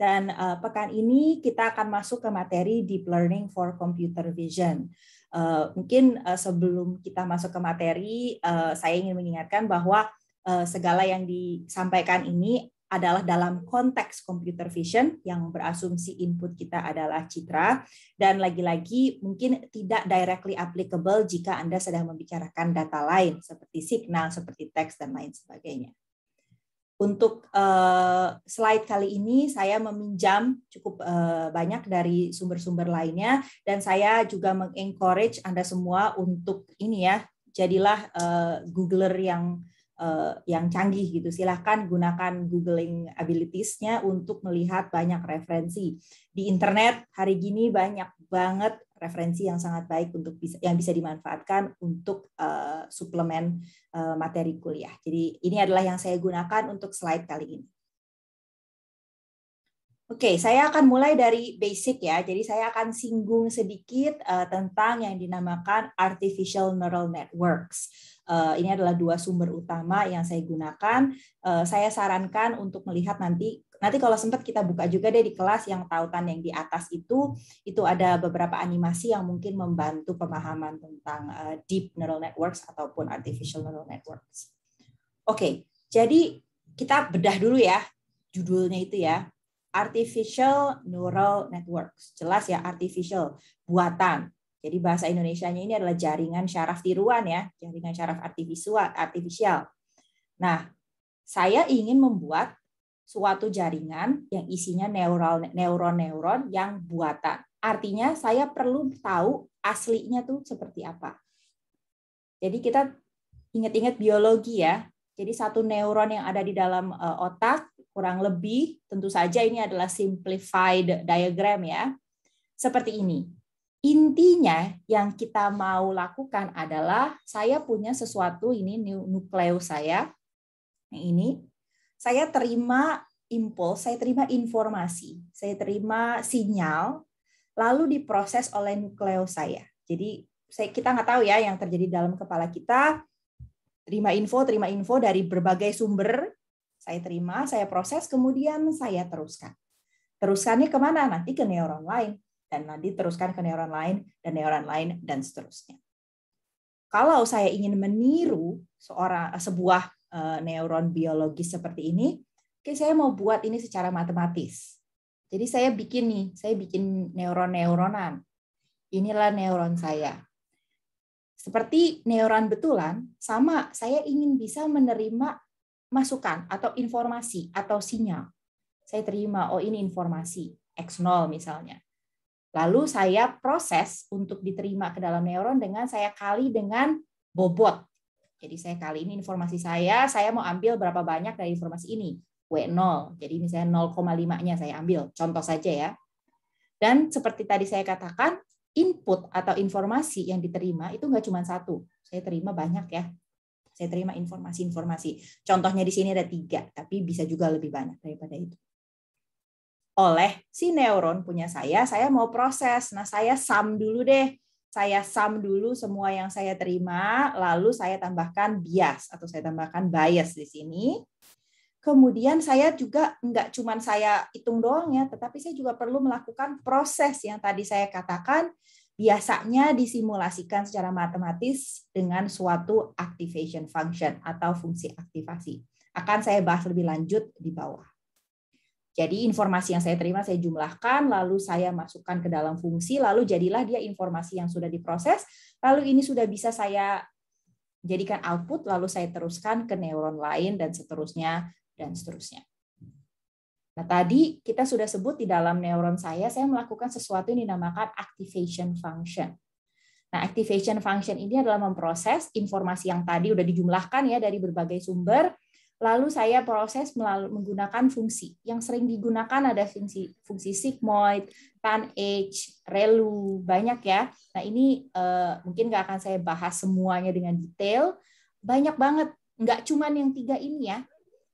Dan uh, pekan ini kita akan masuk ke materi Deep Learning for Computer Vision. Uh, mungkin uh, sebelum kita masuk ke materi, uh, saya ingin mengingatkan bahwa uh, segala yang disampaikan ini adalah dalam konteks computer vision yang berasumsi input kita adalah citra dan lagi-lagi mungkin tidak directly applicable jika Anda sedang membicarakan data lain seperti signal, seperti teks dan lain sebagainya. Untuk eh, slide kali ini saya meminjam cukup eh, banyak dari sumber-sumber lainnya dan saya juga mengencourage Anda semua untuk ini ya, jadilah eh, Googler yang yang canggih gitu. Silahkan gunakan googling abilitiesnya untuk melihat banyak referensi. Di internet hari gini banyak banget referensi yang sangat baik untuk bisa, yang bisa dimanfaatkan untuk uh, suplemen uh, materi kuliah. Jadi ini adalah yang saya gunakan untuk slide kali ini. Oke, okay, saya akan mulai dari basic ya. Jadi saya akan singgung sedikit uh, tentang yang dinamakan artificial neural networks. Eh, ini adalah dua sumber utama yang saya gunakan. Eh, saya sarankan untuk melihat nanti nanti kalau sempat kita buka juga deh di kelas yang tautan yang di atas itu itu ada beberapa animasi yang mungkin membantu pemahaman tentang eh, deep neural networks ataupun artificial neural networks. Oke, jadi kita bedah dulu ya judulnya itu ya. Artificial neural networks. Jelas ya artificial buatan. Jadi bahasa Indonesianya ini adalah jaringan syaraf tiruan ya, jaringan syaraf artifisial. artifisial. Nah, saya ingin membuat suatu jaringan yang isinya neural neuron-neuron yang buatan. Artinya saya perlu tahu aslinya tuh seperti apa. Jadi kita ingat-ingat biologi ya. Jadi satu neuron yang ada di dalam eh, otak kurang lebih tentu saja ini adalah simplified diagram ya. Seperti ini Intinya yang kita mau lakukan adalah saya punya sesuatu ini nukleus saya. Nah, ini saya terima impuls, saya terima informasi, saya terima sinyal lalu diproses oleh nukleus saya. Jadi saya kita nggak tahu ya yang terjadi dalam kepala kita. Terima info, terima info dari berbagai sumber. Saya terima, saya proses, kemudian saya teruskan. Teruskannya kemana? Nanti ke neuron lain dan nanti teruskan ke neuron lain dan neuron lain dan seterusnya. Kalau saya ingin meniru seorang sebuah eh, neuron biologis seperti ini, oke saya mau buat ini secara matematis. Jadi saya bikin nih, saya bikin neuron-neuronan. Inilah neuron saya. Seperti neuron betulan, sama saya ingin bisa menerima masukan atau informasi atau sinyal. Saya terima, oh ini informasi, X0 misalnya. Lalu saya proses untuk diterima ke dalam neuron dengan saya kali dengan bobot. Jadi saya kali ini informasi saya, saya mau ambil berapa banyak dari informasi ini. W0. Jadi misalnya 0,5-nya saya ambil, contoh saja ya. Dan seperti tadi saya katakan, input atau informasi yang diterima itu nggak cuma satu. Saya terima banyak ya. Saya terima informasi-informasi. Contohnya di sini ada tiga, tapi bisa juga lebih banyak daripada itu oleh si neuron punya saya, saya mau proses. Nah, saya sum dulu deh. Saya sum dulu semua yang saya terima, lalu saya tambahkan bias atau saya tambahkan bias di sini. Kemudian saya juga nggak cuma saya hitung doang ya, tetapi saya juga perlu melakukan proses yang tadi saya katakan biasanya disimulasikan secara matematis dengan suatu activation function atau fungsi aktivasi. Akan saya bahas lebih lanjut di bawah. Jadi informasi yang saya terima saya jumlahkan, lalu saya masukkan ke dalam fungsi, lalu jadilah dia informasi yang sudah diproses, lalu ini sudah bisa saya jadikan output, lalu saya teruskan ke neuron lain dan seterusnya dan seterusnya. Nah, tadi kita sudah sebut di dalam neuron saya saya melakukan sesuatu yang dinamakan activation function. Nah, activation function ini adalah memproses informasi yang tadi sudah dijumlahkan ya dari berbagai sumber Lalu saya proses melalui menggunakan fungsi. Yang sering digunakan ada fungsi fungsi sigmoid, tan H, relu, banyak ya. Nah ini uh, mungkin nggak akan saya bahas semuanya dengan detail. Banyak banget, nggak cuma yang tiga ini ya.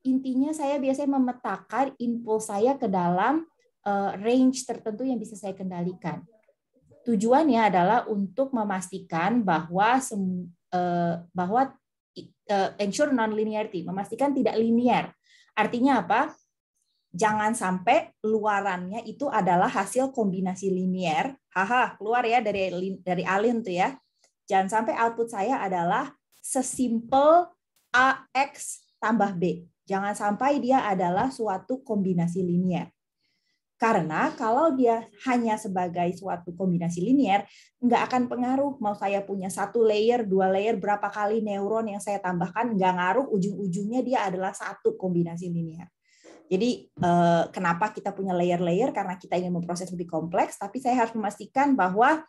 Intinya saya biasanya memetakan impuls saya ke dalam uh, range tertentu yang bisa saya kendalikan. Tujuannya adalah untuk memastikan bahwa eh, bahwa uh, ensure non-linearity, memastikan tidak linear. Artinya apa? Jangan sampai luarannya itu adalah hasil kombinasi linear Haha, keluar ya dari dari alin tuh ya. Jangan sampai output saya adalah sesimpel AX tambah B. Jangan sampai dia adalah suatu kombinasi linear karena kalau dia hanya sebagai suatu kombinasi linier, nggak akan pengaruh. Mau saya punya satu layer, dua layer, berapa kali neuron yang saya tambahkan, nggak ngaruh. Ujung-ujungnya dia adalah satu kombinasi linier. Jadi eh, kenapa kita punya layer-layer? Karena kita ingin memproses lebih kompleks, tapi saya harus memastikan bahwa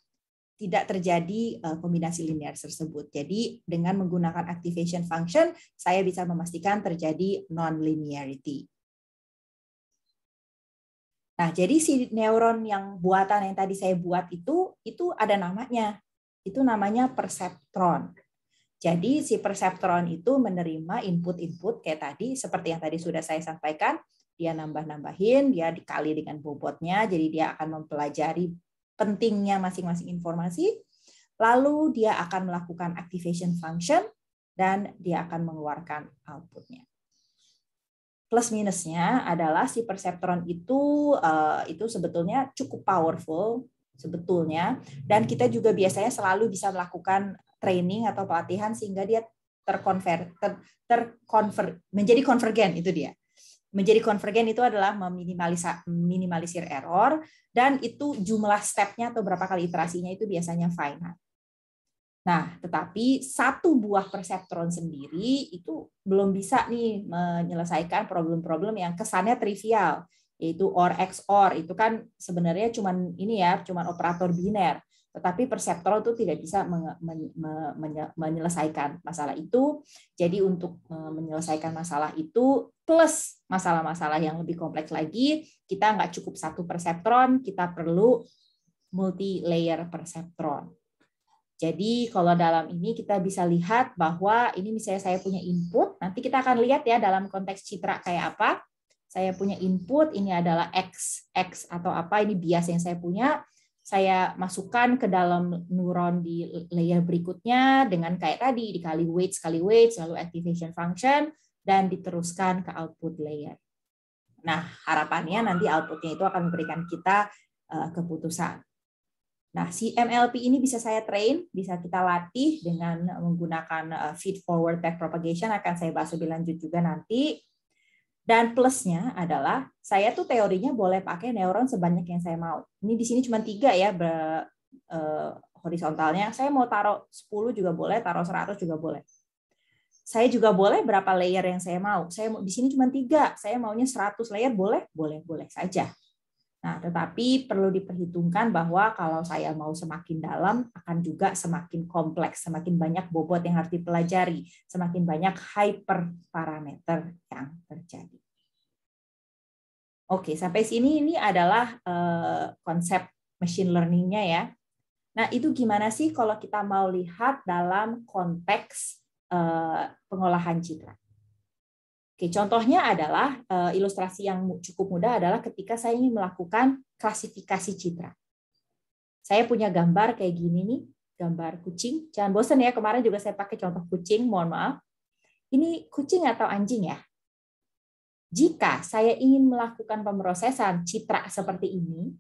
tidak terjadi eh, kombinasi linear tersebut. Jadi dengan menggunakan activation function, saya bisa memastikan terjadi non-linearity. Nah, jadi si neuron yang buatan yang tadi saya buat itu, itu ada namanya. Itu namanya perceptron. Jadi si perceptron itu menerima input-input kayak tadi, seperti yang tadi sudah saya sampaikan, dia nambah-nambahin, dia dikali dengan bobotnya, jadi dia akan mempelajari pentingnya masing-masing informasi, lalu dia akan melakukan activation function, dan dia akan mengeluarkan outputnya plus minusnya adalah si perceptron itu uh, itu sebetulnya cukup powerful sebetulnya dan kita juga biasanya selalu bisa melakukan training atau pelatihan sehingga dia terkonver ter, terkonver menjadi konvergen itu dia menjadi konvergen itu adalah meminimalisir minimalisir error dan itu jumlah stepnya atau berapa kali iterasinya itu biasanya finite Nah, tetapi satu buah perseptron sendiri itu belum bisa nih menyelesaikan problem-problem yang kesannya trivial, yaitu OR XOR itu kan sebenarnya cuma ini ya, cuma operator biner. Tetapi perseptron itu tidak bisa menyelesaikan masalah itu. Jadi untuk e, menyelesaikan masalah itu plus masalah-masalah yang lebih kompleks lagi, kita nggak cukup satu perseptron, kita perlu multi layer perseptron. Jadi kalau dalam ini kita bisa lihat bahwa ini misalnya saya punya input, nanti kita akan lihat ya dalam konteks citra kayak apa. Saya punya input, ini adalah X, X atau apa, ini bias yang saya punya. Saya masukkan ke dalam neuron di layer berikutnya dengan kayak tadi, dikali weight, sekali weight, lalu activation function, dan diteruskan ke output layer. Nah, harapannya nanti outputnya itu akan memberikan kita eh, keputusan. Nah, si MLP ini bisa saya train, bisa kita latih dengan menggunakan eh, feed forward back propagation akan saya bahas lebih lanjut juga nanti. Dan plusnya adalah saya tuh teorinya boleh pakai neuron sebanyak yang saya mau. Ini di sini cuma tiga ya ber, eh, horizontalnya. Saya mau taruh 10 juga boleh, taruh 100 juga boleh. Saya juga boleh berapa layer yang saya mau. Saya di sini cuma tiga. Saya maunya 100 layer boleh, boleh, boleh saja Nah, tetapi perlu diperhitungkan bahwa kalau saya mau semakin dalam akan juga semakin kompleks, semakin banyak bobot yang harus dipelajari, semakin banyak hyperparameter yang terjadi. Oke, sampai sini ini adalah eh, konsep machine learning-nya ya. Nah, itu gimana sih kalau kita mau lihat dalam konteks eh, pengolahan citra? Oke, contohnya adalah eh, ilustrasi yang cukup mudah adalah ketika saya ingin melakukan klasifikasi citra. Saya punya gambar kayak gini nih, gambar kucing. Jangan bosan ya, kemarin juga saya pakai contoh kucing, mohon maaf. Ini kucing atau anjing ya? Jika saya ingin melakukan pemrosesan citra seperti ini,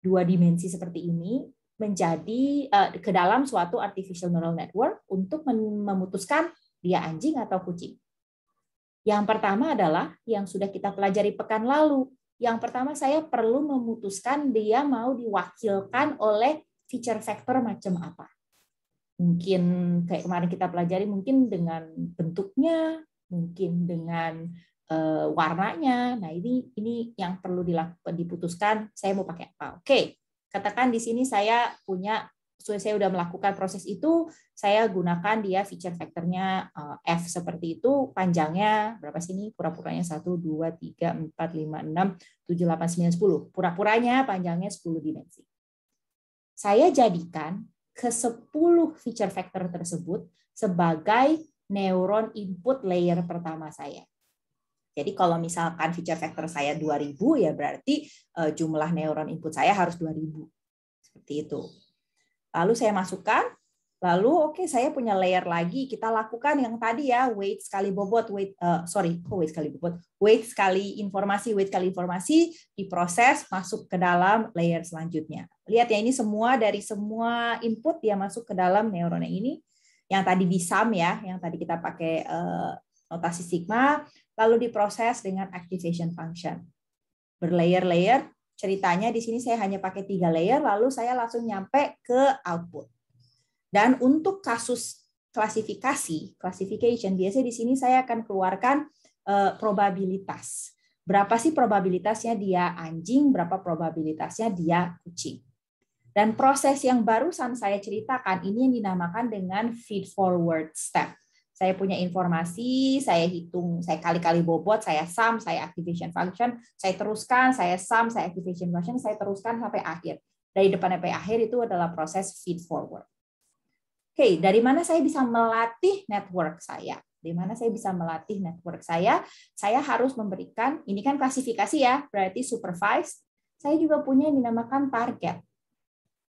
dua dimensi seperti ini, menjadi eh, ke dalam suatu artificial neural network untuk memutuskan dia anjing atau kucing yang pertama adalah yang sudah kita pelajari pekan lalu. Yang pertama saya perlu memutuskan dia mau diwakilkan oleh feature factor macam apa. Mungkin kayak kemarin kita pelajari mungkin dengan bentuknya, mungkin dengan uh, warnanya. Nah, ini ini yang perlu dilakukan, diputuskan saya mau pakai apa. Oke. Katakan di sini saya punya saya sudah melakukan proses itu, saya gunakan dia feature factornya eh, F seperti itu, panjangnya berapa sih ini? Pura-puranya 1, 2, 3, 4, 5, 6, 7, 8, 9, 10. Pura-puranya panjangnya 10 dimensi. Saya jadikan ke 10 feature factor tersebut sebagai neuron input layer pertama saya. Jadi kalau misalkan feature factor saya 2000 ya berarti eh, jumlah neuron input saya harus 2000. Seperti itu. Lalu saya masukkan, lalu oke okay, saya punya layer lagi. Kita lakukan yang tadi ya, weight sekali bobot, weight uh, sorry, oh, weight sekali bobot, weight sekali informasi, weight sekali informasi diproses masuk ke dalam layer selanjutnya. Lihat ya ini semua dari semua input dia masuk ke dalam neuronnya ini yang tadi sum ya, yang tadi kita pakai uh, notasi sigma, lalu diproses dengan activation function. Berlayer-layer Ceritanya di sini saya hanya pakai tiga layer, lalu saya langsung nyampe ke output. Dan untuk kasus klasifikasi, classification, biasanya di sini saya akan keluarkan uh, probabilitas. Berapa sih probabilitasnya dia anjing, berapa probabilitasnya dia kucing. Dan proses yang barusan saya ceritakan ini yang dinamakan dengan feed forward step saya punya informasi, saya hitung, saya kali-kali bobot, saya sum, saya activation function, saya teruskan, saya sum, saya activation function, saya teruskan sampai akhir. Dari depan sampai akhir itu adalah proses feed forward. Oke, dari mana saya bisa melatih network saya? di mana saya bisa melatih network saya, saya harus memberikan, ini kan klasifikasi ya, berarti supervised, saya juga punya yang dinamakan target.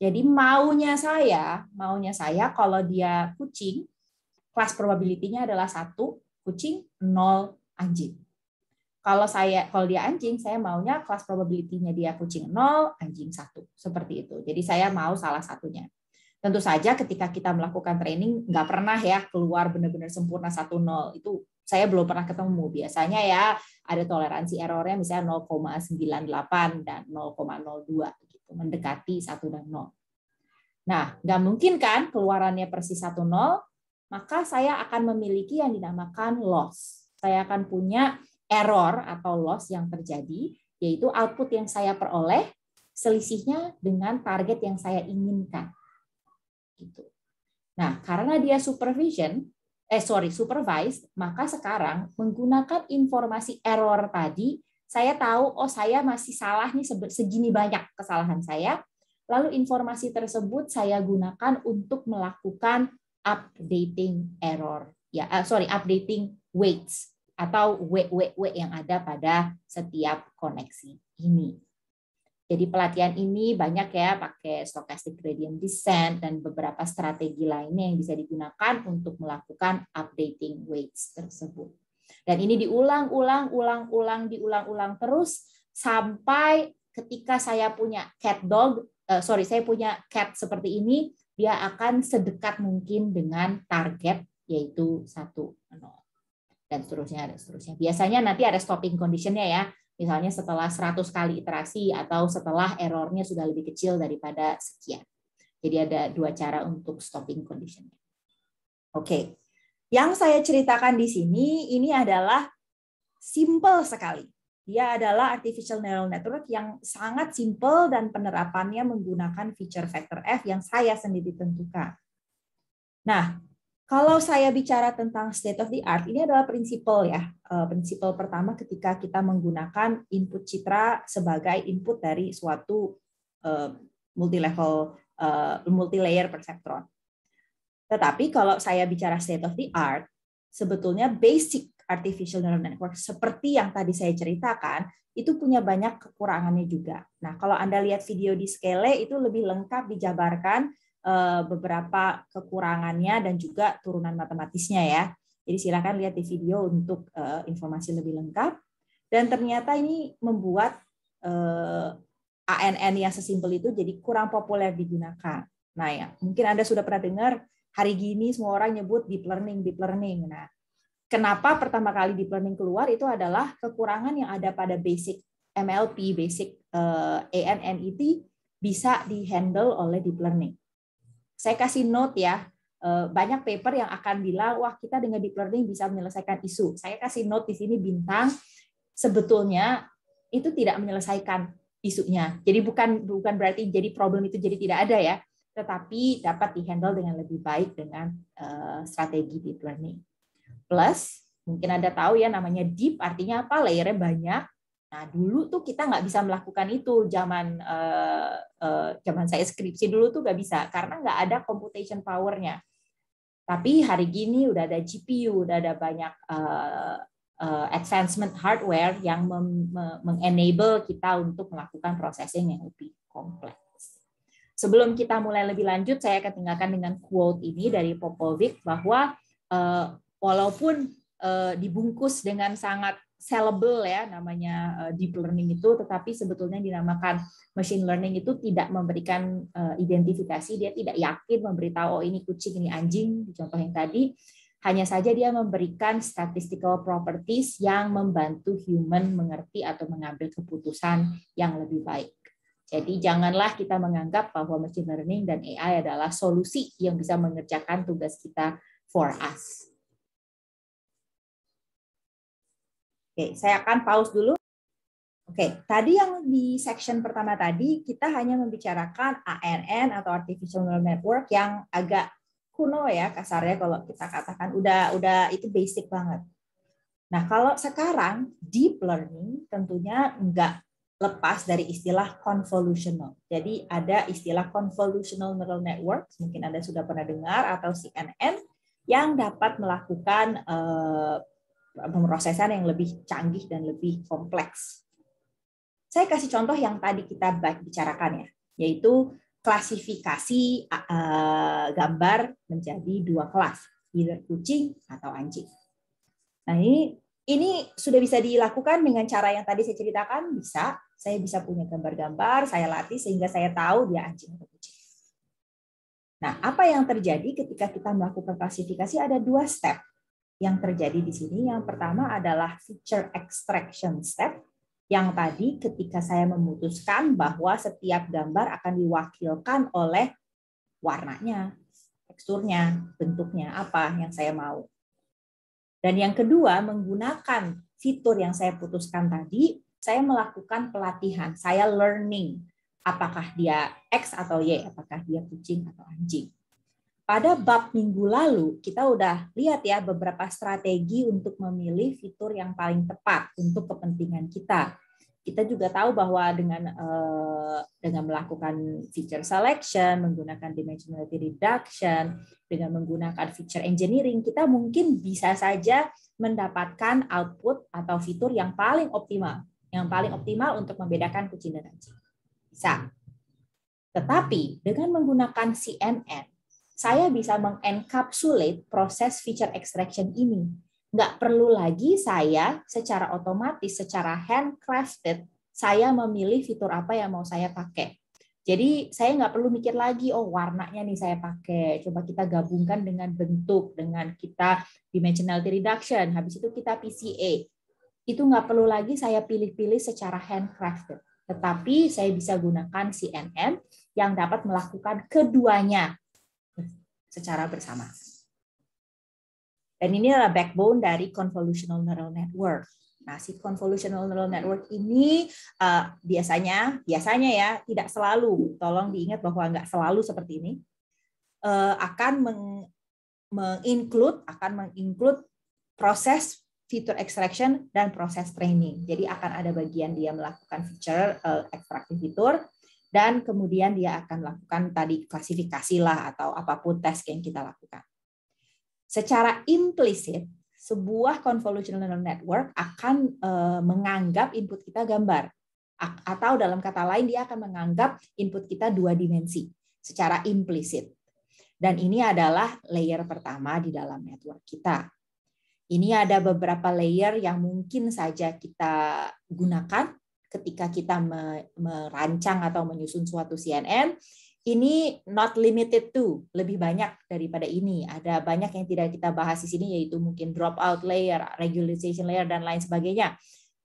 Jadi maunya saya, maunya saya kalau dia kucing, Kelas probability-nya adalah satu kucing, nol anjing. Kalau saya kalau dia anjing, saya maunya kelas probability-nya dia kucing nol, anjing satu, seperti itu. Jadi saya mau salah satunya. Tentu saja ketika kita melakukan training nggak pernah ya keluar benar-benar sempurna satu nol itu saya belum pernah ketemu. Biasanya ya ada toleransi errornya misalnya 0,98 dan 0,02 gitu, mendekati satu dan nol. Nah, nggak mungkin kan keluarannya persis satu nol maka saya akan memiliki yang dinamakan loss. Saya akan punya error atau loss yang terjadi, yaitu output yang saya peroleh selisihnya dengan target yang saya inginkan. Gitu. Nah, karena dia supervision, eh sorry, supervised, maka sekarang menggunakan informasi error tadi, saya tahu oh saya masih salah nih segini banyak kesalahan saya. Lalu informasi tersebut saya gunakan untuk melakukan updating error ya uh, sorry updating weights atau WWW yang ada pada setiap koneksi ini. Jadi pelatihan ini banyak ya pakai stochastic gradient descent dan beberapa strategi lainnya yang bisa digunakan untuk melakukan updating weights tersebut. Dan ini diulang-ulang, ulang-ulang, diulang-ulang terus sampai ketika saya punya cat dog, uh, sorry saya punya cat seperti ini, dia akan sedekat mungkin dengan target yaitu satu dan seterusnya dan seterusnya. Biasanya nanti ada stopping conditionnya ya. Misalnya setelah 100 kali iterasi atau setelah errornya sudah lebih kecil daripada sekian. Jadi ada dua cara untuk stopping conditionnya. Oke. Okay. Yang saya ceritakan di sini ini adalah simple sekali. Dia adalah artificial neural network yang sangat simple dan penerapannya menggunakan feature vector F yang saya sendiri tentukan. Nah, kalau saya bicara tentang state of the art, ini adalah prinsipal ya. Eh, prinsipal pertama ketika kita menggunakan input citra sebagai input dari suatu eh, multi-level, eh, multi-layer perceptron. Tetapi kalau saya bicara state of the art, sebetulnya basic artificial neural network seperti yang tadi saya ceritakan itu punya banyak kekurangannya juga. Nah, kalau Anda lihat video di Scale itu lebih lengkap dijabarkan eh, beberapa kekurangannya dan juga turunan matematisnya ya. Jadi silakan lihat di video untuk eh, informasi lebih lengkap. Dan ternyata ini membuat eh, ANN yang sesimpel itu jadi kurang populer digunakan. Nah, ya, mungkin Anda sudah pernah dengar hari gini semua orang nyebut deep learning, deep learning. Nah, Kenapa pertama kali deep learning keluar itu adalah kekurangan yang ada pada basic MLP, basic eh, ANNET bisa dihandle oleh deep learning. Saya kasih note ya, eh, banyak paper yang akan bilang, wah kita dengan deep learning bisa menyelesaikan isu. Saya kasih note di sini bintang, sebetulnya itu tidak menyelesaikan isunya. Jadi bukan bukan berarti jadi problem itu jadi tidak ada ya, tetapi dapat dihandle dengan lebih baik dengan uh, strategi deep learning plus mungkin ada tahu ya namanya deep artinya apa layernya banyak nah dulu tuh kita nggak bisa melakukan itu zaman uh, uh, zaman saya skripsi dulu tuh nggak bisa karena nggak ada computation powernya tapi hari gini udah ada GPU udah ada banyak uh, uh, advancement hardware yang mengenable kita untuk melakukan processing yang lebih kompleks. Sebelum kita mulai lebih lanjut, saya akan tinggalkan dengan quote ini dari Popovic bahwa walaupun uh, dibungkus dengan sangat sellable ya namanya uh, deep learning itu tetapi sebetulnya dinamakan machine learning itu tidak memberikan uh, identifikasi dia tidak yakin memberitahu oh ini kucing ini anjing di contoh yang tadi hanya saja dia memberikan statistical properties yang membantu human mengerti atau mengambil keputusan yang lebih baik. Jadi janganlah kita menganggap bahwa machine learning dan AI adalah solusi yang bisa mengerjakan tugas kita for us. Oke, saya akan pause dulu. Oke, tadi yang di section pertama tadi kita hanya membicarakan ANN atau artificial neural network yang agak kuno ya kasarnya kalau kita katakan udah udah itu basic banget. Nah, kalau sekarang deep learning tentunya nggak lepas dari istilah convolutional. Jadi ada istilah convolutional neural network, mungkin Anda sudah pernah dengar atau CNN yang dapat melakukan eh, pemrosesan yang lebih canggih dan lebih kompleks. Saya kasih contoh yang tadi kita bicarakan ya, yaitu klasifikasi gambar menjadi dua kelas, either kucing atau anjing. Nah ini ini sudah bisa dilakukan dengan cara yang tadi saya ceritakan bisa. Saya bisa punya gambar-gambar, saya latih sehingga saya tahu dia anjing atau kucing. Nah, apa yang terjadi ketika kita melakukan klasifikasi ada dua step yang terjadi di sini yang pertama adalah feature extraction step yang tadi ketika saya memutuskan bahwa setiap gambar akan diwakilkan oleh warnanya, teksturnya, bentuknya apa yang saya mau. Dan yang kedua, menggunakan fitur yang saya putuskan tadi, saya melakukan pelatihan, saya learning apakah dia X atau Y, apakah dia kucing atau anjing pada bab minggu lalu kita udah lihat ya beberapa strategi untuk memilih fitur yang paling tepat untuk kepentingan kita. Kita juga tahu bahwa dengan eh, dengan melakukan feature selection, menggunakan dimensionality reduction, dengan menggunakan feature engineering, kita mungkin bisa saja mendapatkan output atau fitur yang paling optimal, yang paling optimal untuk membedakan kucing dan anjing. Bisa. Tetapi dengan menggunakan CNN, saya bisa mengencapsulate proses feature extraction ini. Nggak perlu lagi saya secara otomatis, secara handcrafted, saya memilih fitur apa yang mau saya pakai. Jadi saya nggak perlu mikir lagi, oh warnanya nih saya pakai. Coba kita gabungkan dengan bentuk, dengan kita dimensionality reduction. Habis itu kita PCA. Itu nggak perlu lagi saya pilih-pilih secara handcrafted. Tetapi saya bisa gunakan CNN yang dapat melakukan keduanya secara bersama. Dan ini adalah backbone dari convolutional neural network. Nah, si convolutional neural network ini uh, biasanya, biasanya ya tidak selalu. Tolong diingat bahwa nggak selalu seperti ini. Uh, akan meng, menginclude, akan menginclude proses fitur extraction dan proses training. Jadi akan ada bagian dia melakukan feature uh, eh, fitur, dan kemudian dia akan lakukan tadi klasifikasi lah atau apapun tes yang kita lakukan. Secara implisit, sebuah convolutional neural network akan eh, menganggap input kita gambar atau dalam kata lain dia akan menganggap input kita dua dimensi secara implisit. Dan ini adalah layer pertama di dalam network kita. Ini ada beberapa layer yang mungkin saja kita gunakan ketika kita merancang atau menyusun suatu CNN ini not limited to lebih banyak daripada ini. Ada banyak yang tidak kita bahas di sini yaitu mungkin dropout layer, regularization layer dan lain sebagainya.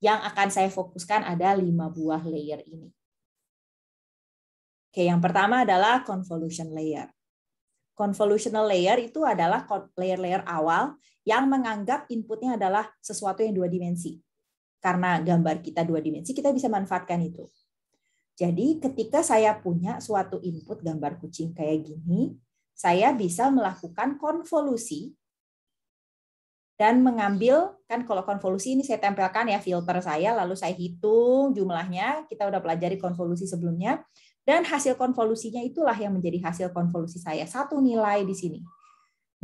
Yang akan saya fokuskan ada lima buah layer ini. Oke, yang pertama adalah convolution layer. Convolutional layer itu adalah layer-layer awal yang menganggap inputnya adalah sesuatu yang dua dimensi karena gambar kita dua dimensi, kita bisa manfaatkan itu. Jadi ketika saya punya suatu input gambar kucing kayak gini, saya bisa melakukan konvolusi dan mengambil kan kalau konvolusi ini saya tempelkan ya filter saya lalu saya hitung jumlahnya kita udah pelajari konvolusi sebelumnya dan hasil konvolusinya itulah yang menjadi hasil konvolusi saya satu nilai di sini.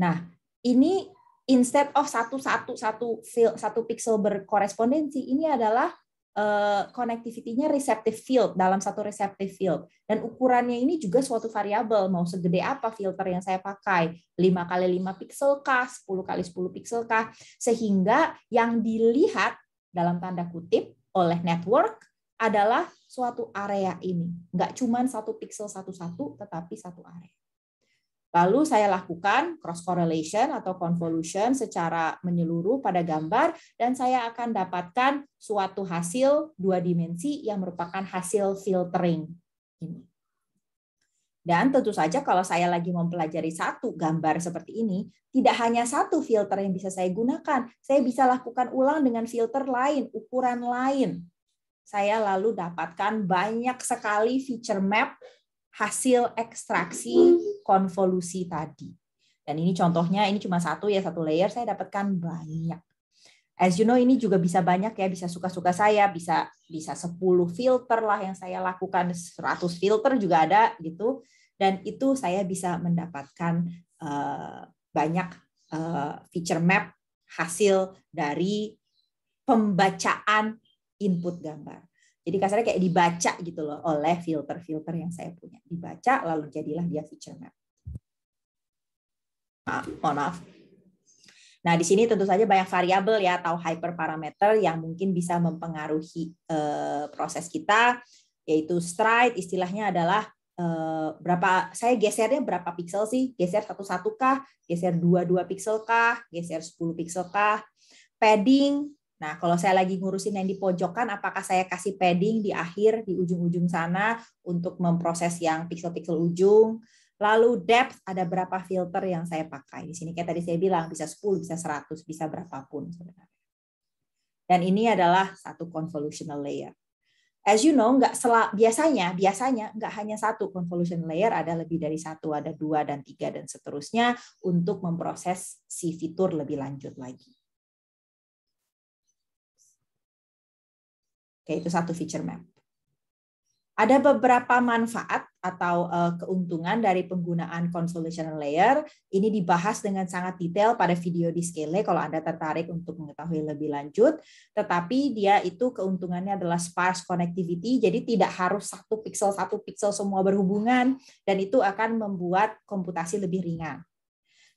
Nah, ini instead of satu satu satu field, satu pixel berkorespondensi ini adalah uh, connectivity-nya receptive field dalam satu receptive field dan ukurannya ini juga suatu variabel mau segede apa filter yang saya pakai 5 kali 5 pixel kah 10 kali 10 pixel kah sehingga yang dilihat dalam tanda kutip oleh network adalah suatu area ini nggak cuma satu pixel satu-satu tetapi satu area Lalu saya lakukan cross correlation atau convolution secara menyeluruh pada gambar dan saya akan dapatkan suatu hasil dua dimensi yang merupakan hasil filtering ini. Dan tentu saja kalau saya lagi mempelajari satu gambar seperti ini, tidak hanya satu filter yang bisa saya gunakan, saya bisa lakukan ulang dengan filter lain, ukuran lain. Saya lalu dapatkan banyak sekali feature map hasil ekstraksi konvolusi tadi. Dan ini contohnya, ini cuma satu ya, satu layer saya dapatkan banyak. As you know, ini juga bisa banyak ya, bisa suka-suka saya, bisa bisa 10 filter lah yang saya lakukan, 100 filter juga ada gitu. Dan itu saya bisa mendapatkan uh, banyak uh, feature map hasil dari pembacaan input gambar. Jadi kasarnya kayak dibaca gitu loh oleh filter-filter yang saya punya. Dibaca lalu jadilah dia feature map. Maaf, ah, mohon maaf. Nah, di sini tentu saja banyak variabel ya atau hyperparameter yang mungkin bisa mempengaruhi e, proses kita yaitu stride istilahnya adalah e, berapa saya gesernya berapa pixel sih? Geser satu-satu kah? Geser dua-dua pixel kah? Geser 10 pixel kah? Padding Nah, kalau saya lagi ngurusin yang di pojokan, apakah saya kasih padding di akhir, di ujung-ujung sana untuk memproses yang pixel-pixel ujung? Lalu depth, ada berapa filter yang saya pakai? Di sini kayak tadi saya bilang, bisa 10, bisa 100, bisa berapapun sebenarnya. Dan ini adalah satu convolutional layer. As you know, nggak biasanya biasanya nggak hanya satu convolution layer, ada lebih dari satu, ada dua dan tiga dan seterusnya untuk memproses si fitur lebih lanjut lagi. Itu satu feature map. Ada beberapa manfaat atau eh, keuntungan dari penggunaan convolutional layer. Ini dibahas dengan sangat detail pada video di Scale kalau Anda tertarik untuk mengetahui lebih lanjut. Tetapi dia itu keuntungannya adalah sparse connectivity, jadi tidak harus satu pixel satu pixel semua berhubungan dan itu akan membuat komputasi lebih ringan.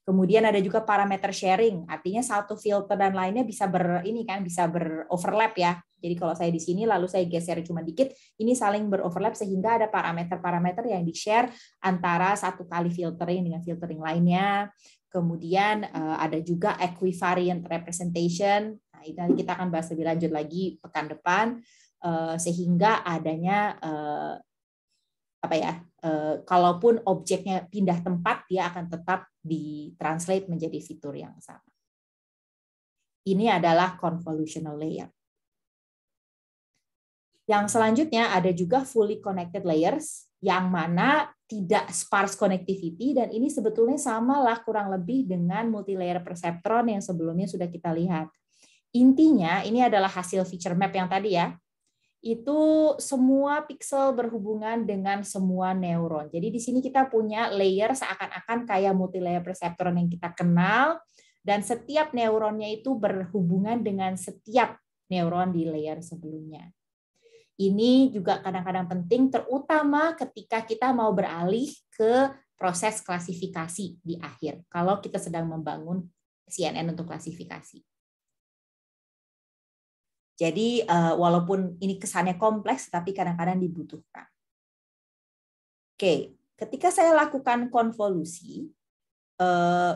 Kemudian ada juga parameter sharing, artinya satu filter dan lainnya bisa ber ini kan bisa beroverlap ya. Jadi kalau saya di sini lalu saya geser cuma dikit, ini saling beroverlap sehingga ada parameter-parameter yang di-share antara satu kali filtering dengan filtering lainnya. Kemudian eh, ada juga equivariant representation. Nah, itu nanti kita akan bahas lebih lanjut lagi pekan depan eh, sehingga adanya eh, apa ya? kalaupun objeknya pindah tempat dia akan tetap ditranslate menjadi fitur yang sama. Ini adalah convolutional layer. Yang selanjutnya ada juga fully connected layers yang mana tidak sparse connectivity dan ini sebetulnya samalah kurang lebih dengan multilayer perceptron yang sebelumnya sudah kita lihat. Intinya ini adalah hasil feature map yang tadi ya. Itu semua pixel berhubungan dengan semua neuron. Jadi di sini kita punya layer seakan-akan kayak multilayer perceptron yang kita kenal dan setiap neuronnya itu berhubungan dengan setiap neuron di layer sebelumnya. Ini juga kadang-kadang penting, terutama ketika kita mau beralih ke proses klasifikasi di akhir, kalau kita sedang membangun CNN untuk klasifikasi. Jadi eh, walaupun ini kesannya kompleks, tapi kadang-kadang dibutuhkan. Oke, ketika saya lakukan konvolusi, eh,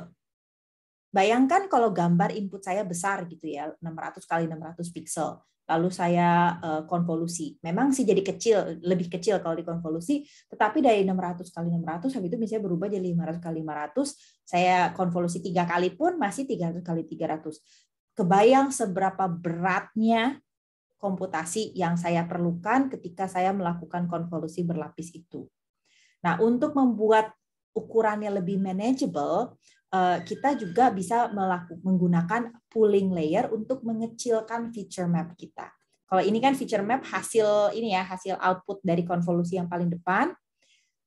Bayangkan kalau gambar input saya besar gitu ya, 600 kali 600 pixel, Lalu saya eh, konvolusi. Memang sih jadi kecil, lebih kecil kalau dikonvolusi, tetapi dari 600 kali 600 habis itu misalnya berubah jadi 500 kali 500. Saya konvolusi tiga kali pun masih 300 kali 300. Kebayang seberapa beratnya komputasi yang saya perlukan ketika saya melakukan konvolusi berlapis itu. Nah, untuk membuat ukurannya lebih manageable, Eh, kita juga bisa melakukan menggunakan pooling layer untuk mengecilkan feature map kita. Kalau ini kan feature map hasil ini ya, hasil output dari konvolusi yang paling depan.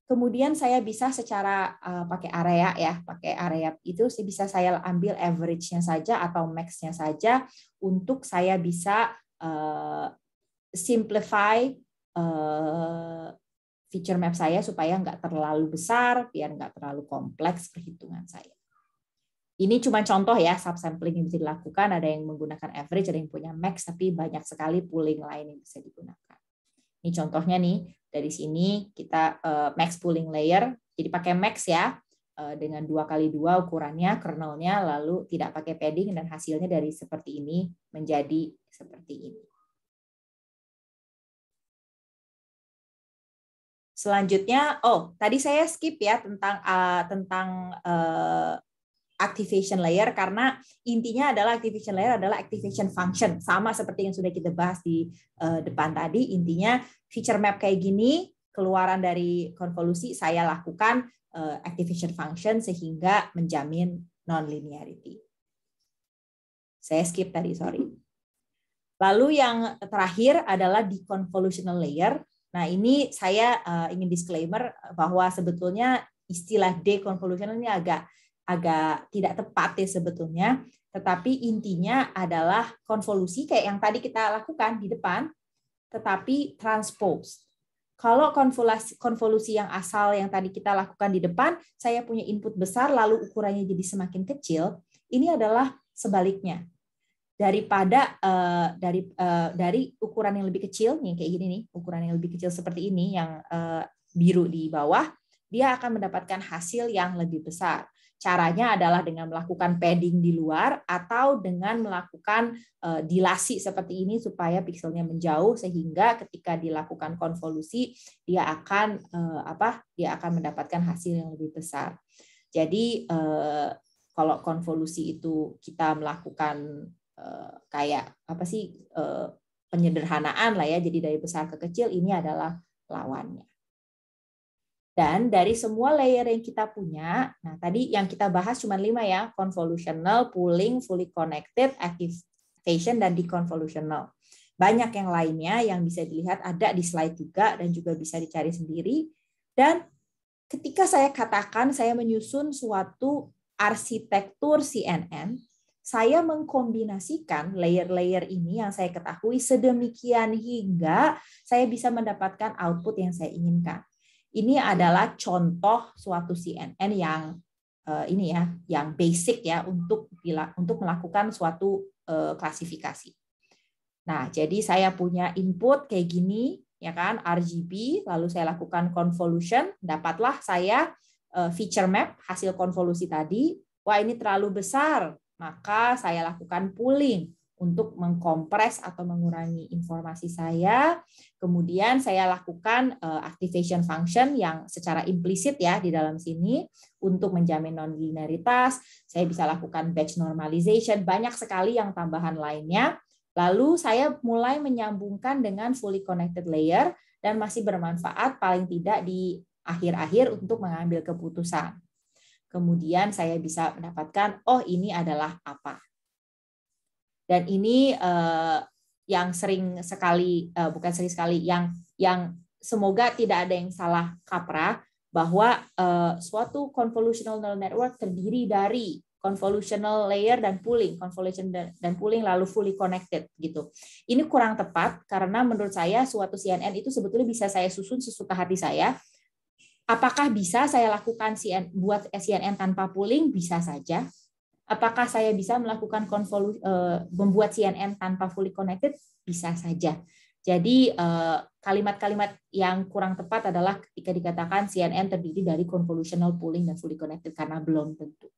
Kemudian saya bisa secara uh, pakai area ya, pakai area itu sih bisa saya ambil average-nya saja atau max-nya saja untuk saya bisa uh, simplify uh, feature map saya supaya nggak terlalu besar, biar nggak terlalu kompleks perhitungan saya. Ini cuma contoh ya, subsampling yang bisa dilakukan, ada yang menggunakan average, ada yang punya max, tapi banyak sekali pooling lain yang bisa digunakan. Ini contohnya nih, dari sini kita eh, max pooling layer, jadi pakai max ya, eh, dengan dua kali dua ukurannya, kernelnya, lalu tidak pakai padding, dan hasilnya dari seperti ini menjadi seperti ini. Selanjutnya, oh tadi saya skip ya tentang uh, tentang uh, activation layer karena intinya adalah activation layer adalah activation function sama seperti yang sudah kita bahas di uh, depan tadi intinya feature map kayak gini keluaran dari konvolusi saya lakukan uh, activation function sehingga menjamin nonlinearity. Saya skip tadi sorry. Lalu yang terakhir adalah deconvolutional layer. Nah ini saya uh, ingin disclaimer bahwa sebetulnya istilah deconvolutional ini agak agak tidak tepat ya sebetulnya. Tetapi intinya adalah konvolusi kayak yang tadi kita lakukan di depan, tetapi transpose. Kalau konvolusi, konvolusi yang asal yang tadi kita lakukan di depan, saya punya input besar lalu ukurannya jadi semakin kecil, ini adalah sebaliknya. Daripada uh, dari uh, dari ukuran yang lebih kecil nih kayak gini nih, ukuran yang lebih kecil seperti ini yang uh, biru di bawah, dia akan mendapatkan hasil yang lebih besar. Caranya adalah dengan melakukan padding di luar atau dengan melakukan eh, dilasi seperti ini supaya pikselnya menjauh sehingga ketika dilakukan konvolusi dia akan eh, apa? Dia akan mendapatkan hasil yang lebih besar. Jadi eh, kalau konvolusi itu kita melakukan kayak apa sih penyederhanaan lah ya jadi dari besar ke kecil ini adalah lawannya dan dari semua layer yang kita punya, nah tadi yang kita bahas cuma lima ya, convolutional, pooling, fully connected, activation, dan deconvolutional. Banyak yang lainnya yang bisa dilihat ada di slide juga dan juga bisa dicari sendiri. Dan ketika saya katakan saya menyusun suatu arsitektur CNN, saya mengkombinasikan layer-layer ini yang saya ketahui sedemikian hingga saya bisa mendapatkan output yang saya inginkan. Ini adalah contoh suatu CNN yang eh, ini ya, yang basic ya untuk untuk melakukan suatu eh, klasifikasi. Nah, jadi saya punya input kayak gini ya kan RGB lalu saya lakukan convolution dapatlah saya eh, feature map hasil konvolusi tadi wah ini terlalu besar maka saya lakukan pooling untuk mengkompres atau mengurangi informasi saya. Kemudian saya lakukan eh, activation function yang secara implisit ya di dalam sini untuk menjamin non-linearitas. Saya bisa lakukan batch normalization, banyak sekali yang tambahan lainnya. Lalu saya mulai menyambungkan dengan fully connected layer dan masih bermanfaat paling tidak di akhir-akhir untuk mengambil keputusan. Kemudian saya bisa mendapatkan, oh ini adalah apa dan ini uh, yang sering sekali uh, bukan sering sekali yang yang semoga tidak ada yang salah kaprah bahwa uh, suatu convolutional neural network terdiri dari convolutional layer dan pooling, convolution dan pooling lalu fully connected gitu. Ini kurang tepat karena menurut saya suatu CNN itu sebetulnya bisa saya susun sesuka hati saya. Apakah bisa saya lakukan CNN, buat CNN tanpa pooling? Bisa saja, Apakah saya bisa melakukan konvolu, eh, membuat CNN tanpa fully connected? Bisa saja. Jadi eh, kalimat-kalimat yang kurang tepat adalah ketika dikatakan CNN terdiri dari convolutional pooling dan fully connected karena belum tentu.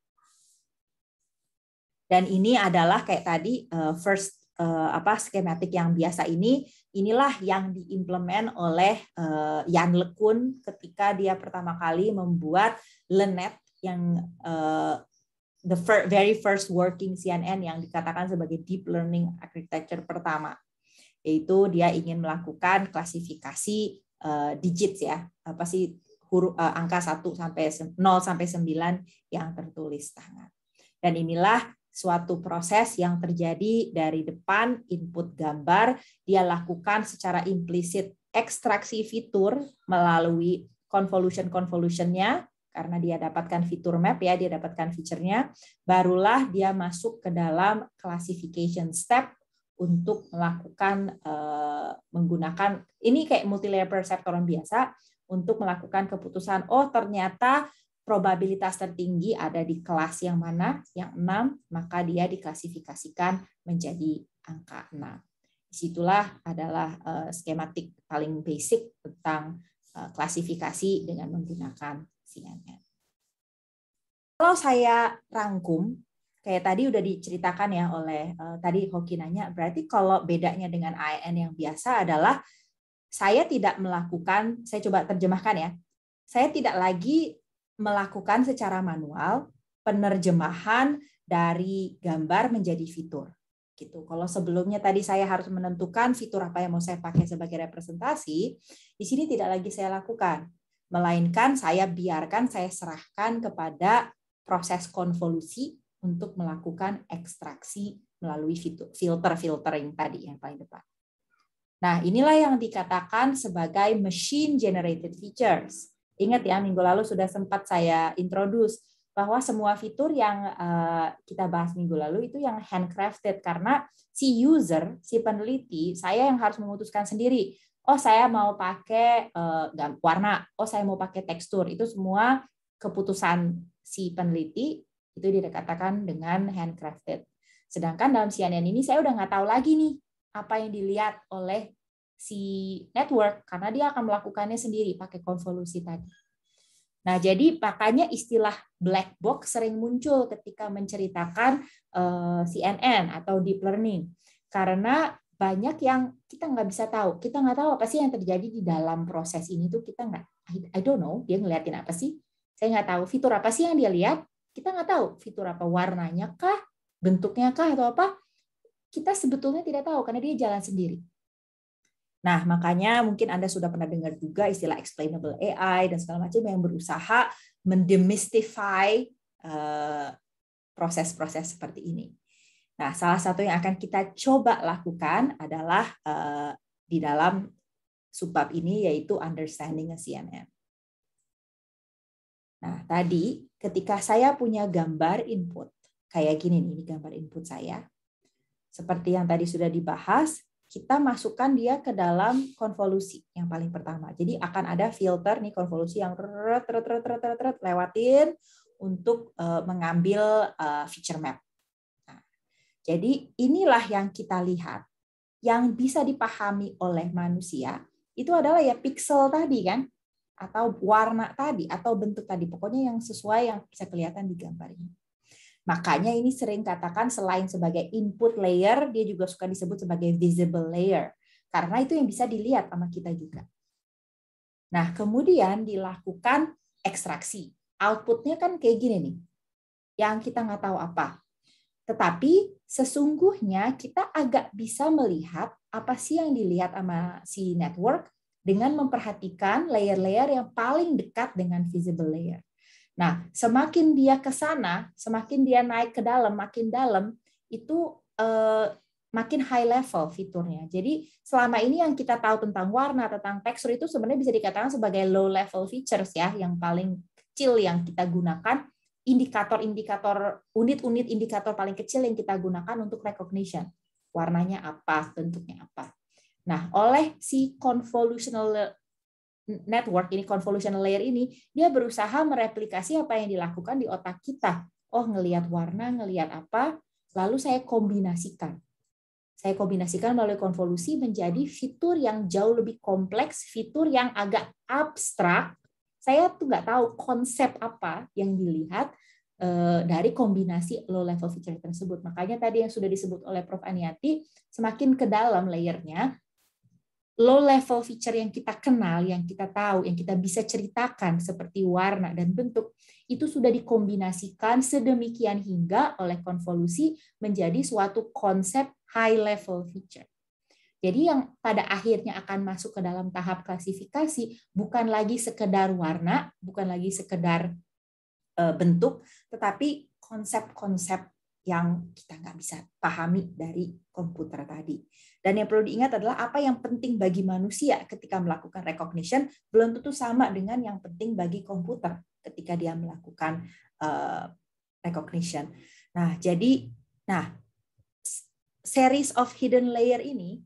Dan ini adalah kayak tadi eh, first apa skematik yang biasa ini inilah yang diimplement oleh Yan LeCun ketika dia pertama kali membuat Lenet yang the first, very first working CNN yang dikatakan sebagai deep learning architecture pertama yaitu dia ingin melakukan klasifikasi uh, eh, digit ya apa sih huruf uh, eh, angka 1 sampai 0 sampai 9 yang tertulis tangan. Dan inilah suatu proses yang terjadi dari depan input gambar dia lakukan secara implisit ekstraksi fitur melalui convolution convolutionnya karena dia dapatkan fitur map ya, dia dapatkan fiturnya, barulah dia masuk ke dalam classification step untuk melakukan eh, menggunakan ini kayak multilayer perceptron biasa untuk melakukan keputusan oh ternyata probabilitas tertinggi ada di kelas yang mana yang enam maka dia diklasifikasikan menjadi angka enam Disitulah adalah uh, skematik paling basic tentang eh, klasifikasi dengan menggunakan CNN. Kalau saya rangkum, kayak tadi udah diceritakan ya oleh uh, tadi Hoki nanya, berarti kalau bedanya dengan AN yang biasa adalah saya tidak melakukan, saya coba terjemahkan ya, saya tidak lagi melakukan secara manual penerjemahan dari gambar menjadi fitur gitu. Kalau sebelumnya tadi saya harus menentukan fitur apa yang mau saya pakai sebagai representasi, di sini tidak lagi saya lakukan melainkan saya biarkan, saya serahkan kepada proses konvolusi untuk melakukan ekstraksi melalui filter-filtering tadi yang paling depan. Nah, inilah yang dikatakan sebagai machine generated features. Ingat ya, minggu lalu sudah sempat saya introduce bahwa semua fitur yang eh, kita bahas minggu lalu itu yang handcrafted karena si user, si peneliti, saya yang harus memutuskan sendiri oh saya mau pakai uh, warna, oh saya mau pakai tekstur, itu semua keputusan si peneliti itu dikatakan dengan handcrafted. Sedangkan dalam CNN ini saya udah nggak tahu lagi nih apa yang dilihat oleh si network karena dia akan melakukannya sendiri pakai konvolusi tadi. Nah, jadi makanya istilah black box sering muncul ketika menceritakan uh, eh, CNN atau deep learning karena banyak yang kita nggak bisa tahu. Kita nggak tahu apa sih yang terjadi di dalam proses ini tuh kita nggak, I don't know, dia ngeliatin apa sih? Saya nggak tahu fitur apa sih yang dia lihat. Kita nggak tahu fitur apa warnanya kah, bentuknya kah atau apa. Kita sebetulnya tidak tahu karena dia jalan sendiri. Nah, makanya mungkin Anda sudah pernah dengar juga istilah explainable AI dan segala macam yang berusaha mendemistify eh, proses-proses seperti ini. Nah, salah satu yang akan kita coba lakukan adalah uh, di dalam subbab ini yaitu understanding CNN. Nah, tadi ketika saya punya gambar input, kayak gini nih, ini gambar input saya. Seperti yang tadi sudah dibahas, kita masukkan dia ke dalam konvolusi yang paling pertama. Jadi akan ada filter nih konvolusi yang ret, ret, ret, ret, ret, ret, lewatin untuk eh, mengambil eh, feature map. Jadi inilah yang kita lihat. Yang bisa dipahami oleh manusia itu adalah ya pixel tadi kan atau warna tadi atau bentuk tadi pokoknya yang sesuai yang bisa kelihatan di gambar ini. Makanya ini sering katakan selain sebagai input layer dia juga suka disebut sebagai visible layer karena itu yang bisa dilihat sama kita juga. Nah, kemudian dilakukan ekstraksi. Outputnya kan kayak gini nih. Yang kita nggak tahu apa. Tetapi sesungguhnya kita agak bisa melihat apa sih yang dilihat sama si network dengan memperhatikan layer-layer yang paling dekat dengan visible layer. Nah, semakin dia ke sana, semakin dia naik ke dalam, makin dalam, itu eh, makin high level fiturnya. Jadi selama ini yang kita tahu tentang warna, tentang tekstur itu sebenarnya bisa dikatakan sebagai low level features ya, yang paling kecil yang kita gunakan indikator-indikator unit-unit indikator paling kecil yang kita gunakan untuk recognition. Warnanya apa, bentuknya apa. Nah, oleh si convolutional network ini convolutional layer ini dia berusaha mereplikasi apa yang dilakukan di otak kita. Oh, ngelihat warna, ngelihat apa, lalu saya kombinasikan. Saya kombinasikan melalui konvolusi menjadi fitur yang jauh lebih kompleks, fitur yang agak abstrak saya tuh nggak tahu konsep apa yang dilihat eh, dari kombinasi low level feature tersebut. Makanya tadi yang sudah disebut oleh Prof. Aniati, semakin ke dalam layernya, low level feature yang kita kenal, yang kita tahu, yang kita bisa ceritakan seperti warna dan bentuk, itu sudah dikombinasikan sedemikian hingga oleh konvolusi menjadi suatu konsep high level feature. Jadi yang pada akhirnya akan masuk ke dalam tahap klasifikasi bukan lagi sekedar warna, bukan lagi sekedar eh, bentuk, tetapi konsep-konsep yang kita nggak bisa pahami dari komputer tadi. Dan yang perlu diingat adalah apa yang penting bagi manusia ketika melakukan recognition belum tentu sama dengan yang penting bagi komputer ketika dia melakukan eh, recognition. Nah, jadi nah series of hidden layer ini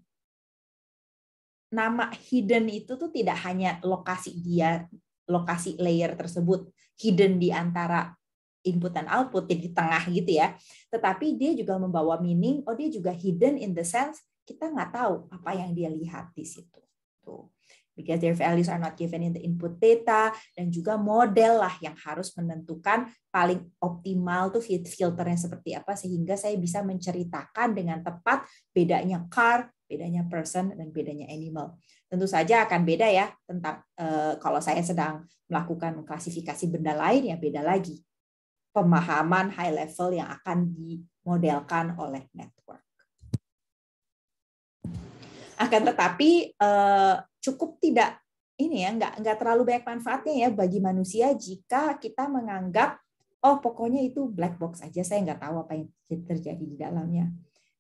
nama hidden itu tuh tidak hanya lokasi dia, lokasi layer tersebut hidden di antara input dan output di tengah gitu ya. Tetapi dia juga membawa meaning, oh dia juga hidden in the sense kita nggak tahu apa yang dia lihat di situ. Tuh because their values are not given in the input data dan juga model lah yang harus menentukan paling optimal tuh filternya seperti apa sehingga saya bisa menceritakan dengan tepat bedanya car, bedanya person dan bedanya animal. Tentu saja akan beda ya tentang eh, kalau saya sedang melakukan klasifikasi benda lain ya beda lagi pemahaman high level yang akan dimodelkan oleh network. Akan tetapi eh, cukup tidak ini ya nggak nggak terlalu banyak manfaatnya ya bagi manusia jika kita menganggap oh pokoknya itu black box aja saya nggak tahu apa yang terjadi di dalamnya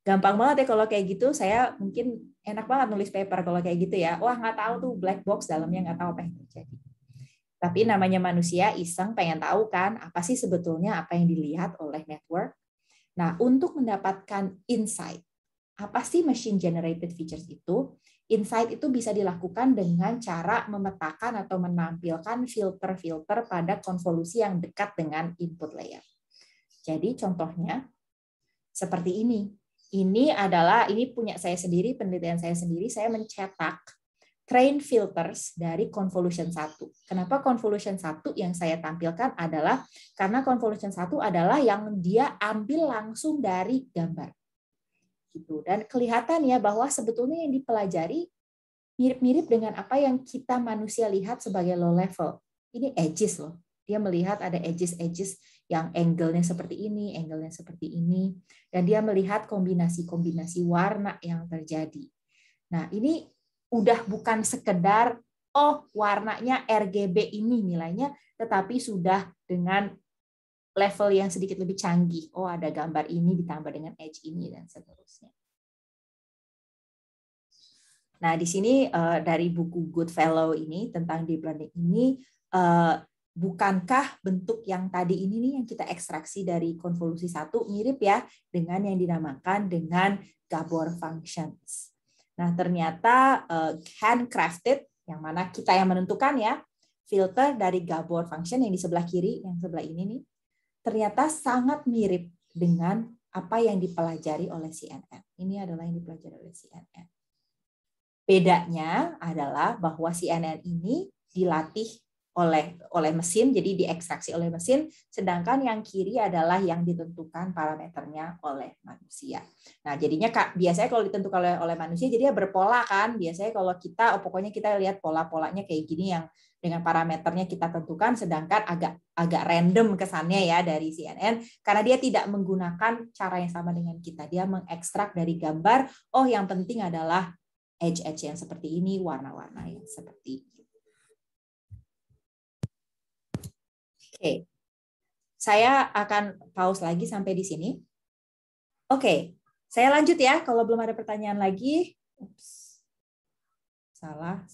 gampang banget ya kalau kayak gitu saya mungkin enak banget nulis paper kalau kayak gitu ya wah nggak tahu tuh black box dalamnya nggak tahu apa yang terjadi tapi namanya manusia iseng pengen tahu kan apa sih sebetulnya apa yang dilihat oleh network nah untuk mendapatkan insight apa sih machine generated features itu Insight itu bisa dilakukan dengan cara memetakan atau menampilkan filter-filter pada konvolusi yang dekat dengan input layer. Jadi contohnya seperti ini. Ini adalah ini punya saya sendiri, penelitian saya sendiri, saya mencetak train filters dari convolution 1. Kenapa convolution 1 yang saya tampilkan adalah karena convolution 1 adalah yang dia ambil langsung dari gambar gitu. Dan kelihatan ya bahwa sebetulnya yang dipelajari mirip-mirip dengan apa yang kita manusia lihat sebagai low level. Ini edges loh. Dia melihat ada edges-edges yang angle-nya seperti ini, angle-nya seperti ini, dan dia melihat kombinasi-kombinasi warna yang terjadi. Nah, ini udah bukan sekedar oh warnanya RGB ini nilainya, tetapi sudah dengan level yang sedikit lebih canggih. Oh, ada gambar ini ditambah dengan edge ini dan seterusnya. Nah, di sini eh, dari buku Good Fellow ini tentang deep learning ini eh, bukankah bentuk yang tadi ini nih yang kita ekstraksi dari konvolusi satu mirip ya dengan yang dinamakan dengan Gabor functions. Nah, ternyata eh, handcrafted yang mana kita yang menentukan ya filter dari Gabor function yang di sebelah kiri, yang sebelah ini nih ternyata sangat mirip dengan apa yang dipelajari oleh CNN. Ini adalah yang dipelajari oleh CNN. Bedanya adalah bahwa CNN ini dilatih oleh oleh mesin, jadi diekstraksi oleh mesin, sedangkan yang kiri adalah yang ditentukan parameternya oleh manusia. Nah, jadinya Kak, biasanya kalau ditentukan oleh, oleh manusia, jadi ya berpola kan. Biasanya kalau kita, oh, pokoknya kita lihat pola-polanya kayak gini yang dengan parameternya kita tentukan, sedangkan agak agak random kesannya ya dari CNN, karena dia tidak menggunakan cara yang sama dengan kita. Dia mengekstrak dari gambar, oh yang penting adalah edge-edge yang seperti ini, warna-warna yang seperti ini. Oke, okay. saya akan pause lagi sampai di sini. Oke, okay. saya lanjut ya. Kalau belum ada pertanyaan lagi, ups, salah.